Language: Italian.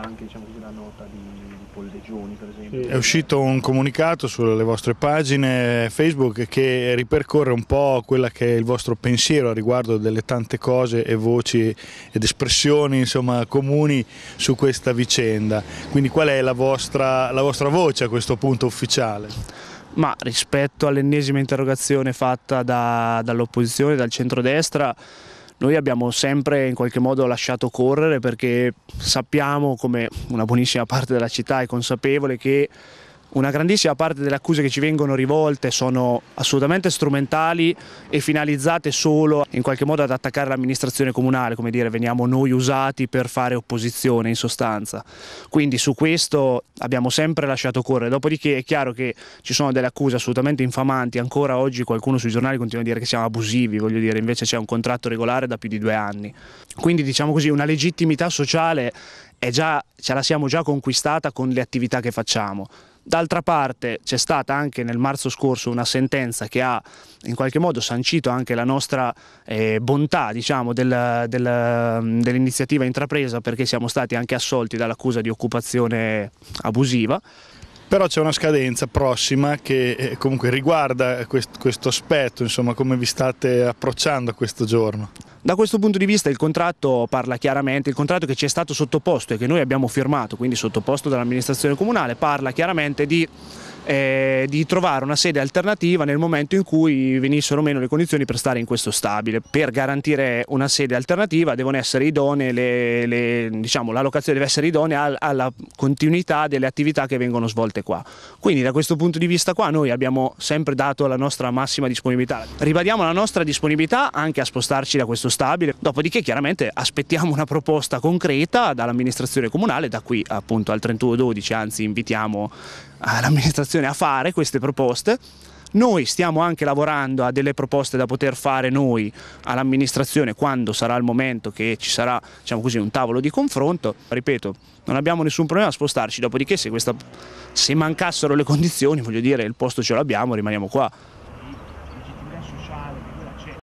anche diciamo, la nota di, di Pollegioni per esempio. È uscito un comunicato sulle vostre pagine Facebook che ripercorre un po' quella che è il vostro pensiero a riguardo delle tante cose e voci ed espressioni insomma, comuni su questa vicenda. Quindi qual è la vostra, la vostra voce a questo punto ufficiale? Ma rispetto all'ennesima interrogazione fatta da, dall'opposizione, dal centrodestra, noi abbiamo sempre in qualche modo lasciato correre perché sappiamo come una buonissima parte della città è consapevole che una grandissima parte delle accuse che ci vengono rivolte sono assolutamente strumentali e finalizzate solo in qualche modo ad attaccare l'amministrazione comunale, come dire veniamo noi usati per fare opposizione in sostanza. Quindi su questo abbiamo sempre lasciato correre, dopodiché è chiaro che ci sono delle accuse assolutamente infamanti, ancora oggi qualcuno sui giornali continua a dire che siamo abusivi, voglio dire invece c'è un contratto regolare da più di due anni. Quindi diciamo così una legittimità sociale già, ce la siamo già conquistata con le attività che facciamo. D'altra parte c'è stata anche nel marzo scorso una sentenza che ha in qualche modo sancito anche la nostra eh, bontà diciamo, del, del, dell'iniziativa intrapresa perché siamo stati anche assolti dall'accusa di occupazione abusiva. Però c'è una scadenza prossima che eh, comunque riguarda questo aspetto, insomma come vi state approcciando a questo giorno. Da questo punto di vista il contratto parla chiaramente, il contratto che ci è stato sottoposto e che noi abbiamo firmato, quindi sottoposto dall'amministrazione comunale, parla chiaramente di eh, di trovare una sede alternativa nel momento in cui venissero meno le condizioni per stare in questo stabile. Per garantire una sede alternativa devono essere idonee, le, le, diciamo, la locazione deve essere idonea alla continuità delle attività che vengono svolte qua. Quindi da questo punto di vista qua noi abbiamo sempre dato la nostra massima disponibilità. Ribadiamo la nostra disponibilità anche a spostarci da questo stabile, dopodiché chiaramente aspettiamo una proposta concreta dall'amministrazione comunale da qui appunto al 31-12, anzi invitiamo all'amministrazione a fare queste proposte. Noi stiamo anche lavorando a delle proposte da poter fare noi all'amministrazione quando sarà il momento che ci sarà diciamo così, un tavolo di confronto. Ripeto, non abbiamo nessun problema a spostarci, dopodiché se, questa, se mancassero le condizioni, voglio dire, il posto ce l'abbiamo, rimaniamo qua.